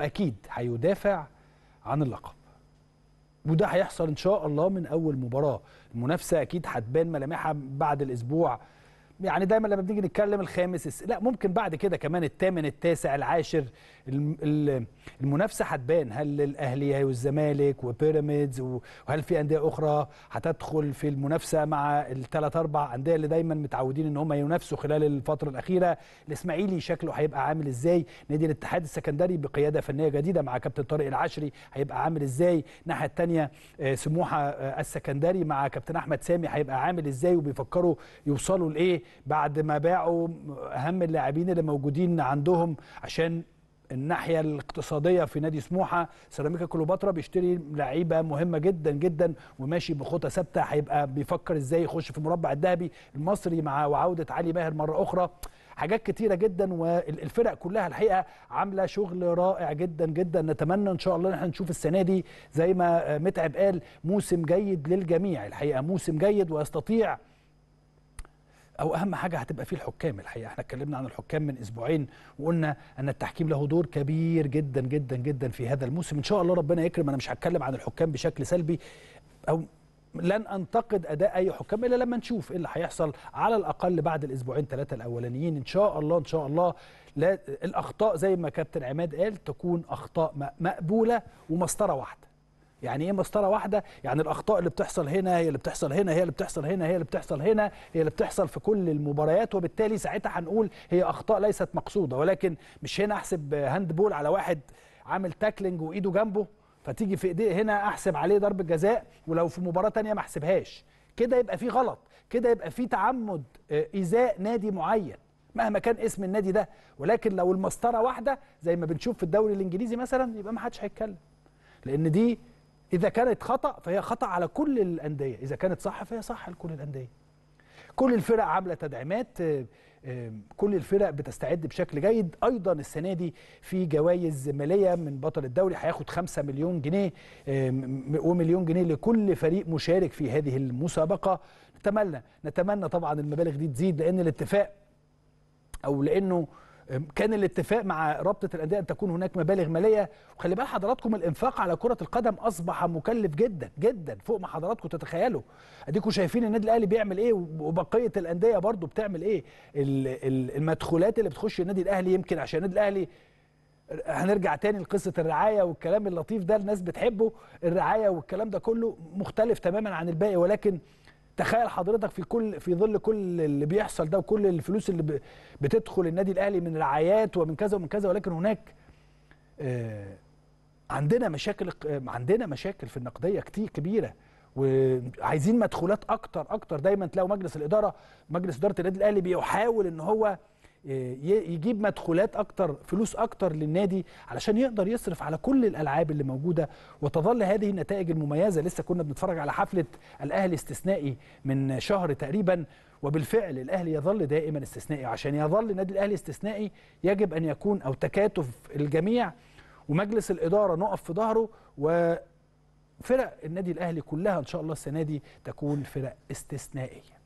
واكيد هيدافع عن اللقب وده هيحصل ان شاء الله من اول مباراه المنافسه اكيد هتبان ملامحها بعد الاسبوع يعني دايما لما بنيجي نتكلم الخامس لا ممكن بعد كده كمان الثامن التاسع العاشر المنافسه هتبان هل الاهلي والزمالك وبيراميدز وهل في انديه اخرى هتدخل في المنافسه مع الثلاث اربع انديه اللي دايما متعودين ان هم ينافسوا خلال الفتره الاخيره الاسماعيلي شكله هيبقى عامل ازاي نادي الاتحاد السكندري بقياده فنيه جديده مع كابتن طارق العشري هيبقى عامل ازاي الناحيه الثانيه آه، سموحه آه، السكندري مع كابتن احمد سامي هيبقى عامل ازاي وبيفكروا يوصلوا لايه بعد ما باعوا اهم اللاعبين اللي موجودين عندهم عشان الناحيه الاقتصاديه في نادي سموحه سيراميكا كليوباترا بيشتري لعيبه مهمه جدا جدا وماشي بخطى ثابته هيبقى بيفكر ازاي يخش في المربع الذهبي المصري مع وعوده علي ماهر مره اخرى حاجات كتيره جدا والفرق كلها الحقيقه عامله شغل رائع جدا جدا نتمنى ان شاء الله ان احنا نشوف السنه دي زي ما متعب قال موسم جيد للجميع الحقيقه موسم جيد ويستطيع او اهم حاجه هتبقى فيه الحكام الحقيقه احنا اتكلمنا عن الحكام من اسبوعين وقلنا ان التحكيم له دور كبير جدا جدا جدا في هذا الموسم ان شاء الله ربنا يكرم انا مش هتكلم عن الحكام بشكل سلبي او لن انتقد اداء اي حكام الا لما نشوف ايه اللي هيحصل على الاقل بعد الاسبوعين ثلاثه الاولانيين ان شاء الله ان شاء الله لا الاخطاء زي ما كابتن عماد قال تكون اخطاء مقبوله ومسطره واحده يعني ايه مسطره واحده يعني الاخطاء اللي بتحصل هنا هي اللي بتحصل هنا هي اللي بتحصل هنا هي اللي بتحصل هنا هي اللي بتحصل في كل المباريات وبالتالي ساعتها هنقول هي اخطاء ليست مقصوده ولكن مش هنا احسب هاند بول على واحد عامل تاكلينج وايده جنبه فتيجي في ايديه هنا احسب عليه ضربه جزاء ولو في مباراه ثانيه ما احسبهاش كده يبقى في غلط كده يبقى في تعمد ايذاء آه، نادي معين مهما كان اسم النادي ده ولكن لو المسطره واحده زي ما بنشوف في الدوري الانجليزي مثلا يبقى ما حدش هيتكلم لان دي إذا كانت خطأ فهي خطأ على كل الأندية إذا كانت صح فهي صح لكل الأندية كل الفرق عاملة تدعيمات آه، آه، كل الفرق بتستعد بشكل جيد ايضا السنه دي في جوائز ماليه من بطل الدوري هياخد 5 مليون جنيه آه، ومليون جنيه لكل فريق مشارك في هذه المسابقه نتمنى نتمنى طبعا المبالغ دي تزيد لان الاتفاق او لانه كان الاتفاق مع رابطه الانديه ان تكون هناك مبالغ ماليه وخلي بال حضراتكم الانفاق على كره القدم اصبح مكلف جدا جدا فوق ما حضراتكم تتخيلوا اديكم شايفين النادي الاهلي بيعمل ايه وبقيه الانديه برضو بتعمل ايه المدخولات اللي بتخش النادي الاهلي يمكن عشان النادي الاهلي هنرجع تاني لقصه الرعايه والكلام اللطيف ده الناس بتحبه الرعايه والكلام ده كله مختلف تماما عن الباقي ولكن تخيل حضرتك في كل في ظل كل اللي بيحصل ده وكل الفلوس اللي بتدخل النادي الاهلي من رعايات ومن كذا ومن كذا ولكن هناك آه، عندنا مشاكل عندنا مشاكل في النقديه كتير كبيره وعايزين مدخولات اكتر اكتر دايما تلاقوا مجلس الاداره مجلس اداره النادي الاهلي بيحاول ان هو آه، يجيب مدخولات اكتر فلوس اكتر للنادي علشان يقدر يصرف على كل الالعاب اللي موجوده وتظل هذه النتائج المميزه لسه كنا بنتفرج على حفله الاهلي استثنائي من شهر تقريبا وبالفعل الاهلي يظل دائما استثنائي عشان يظل النادي الاهلي استثنائي يجب ان يكون او تكاتف الجميع ومجلس الاداره نقف في ظهره و فرق النادي الاهلي كلها ان شاء الله السنه دي تكون فرق استثنائيه